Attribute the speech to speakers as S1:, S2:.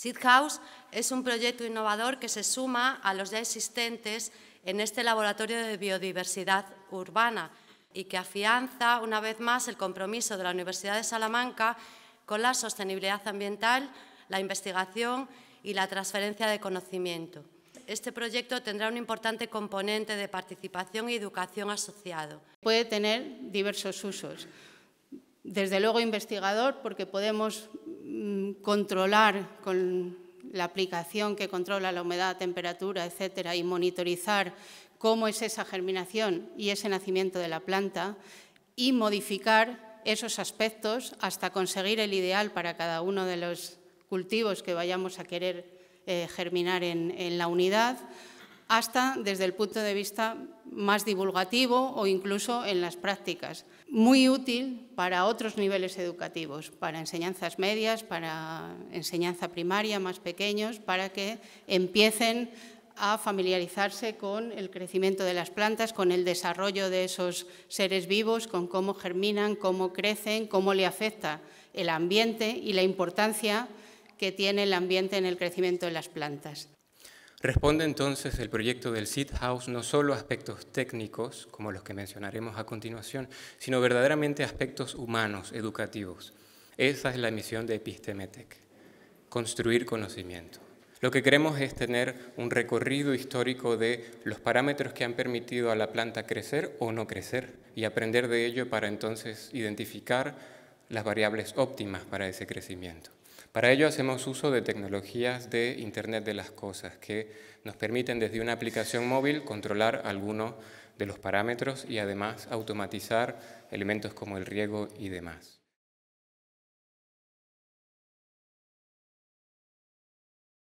S1: Seed House es un proyecto innovador que se suma a los ya existentes en este laboratorio de biodiversidad urbana y que afianza una vez más el compromiso de la Universidad de Salamanca con la sostenibilidad ambiental, la investigación y la transferencia de conocimiento. Este proyecto tendrá un importante componente de participación y educación asociado.
S2: Puede tener diversos usos. Desde luego investigador, porque podemos Mm, controlar con la aplicación que controla la humedad, temperatura, etcétera, y monitorizar cómo es esa germinación y ese nacimiento de la planta y modificar esos aspectos hasta conseguir el ideal para cada uno de los cultivos que vayamos a querer eh, germinar en la unidad hasta desde el punto de vista más divulgativo o incluso en las prácticas. Muy útil para otros niveles educativos, para enseñanzas medias, para enseñanza primaria más pequeños, para que empiecen a familiarizarse con el crecimiento de las plantas, con el desarrollo de esos seres vivos, con cómo germinan, cómo crecen, cómo le afecta el ambiente y la importancia que tiene el ambiente en el crecimiento de las plantas.
S3: Responde entonces el proyecto del Seed House no solo a aspectos técnicos, como los que mencionaremos a continuación, sino verdaderamente a aspectos humanos, educativos. Esa es la misión de Epistemetec, construir conocimiento. Lo que queremos es tener un recorrido histórico de los parámetros que han permitido a la planta crecer o no crecer y aprender de ello para entonces identificar las variables óptimas para ese crecimiento. Para ello hacemos uso de tecnologías de Internet de las Cosas que nos permiten desde una aplicación móvil controlar alguno de los parámetros y además automatizar elementos como el riego y demás.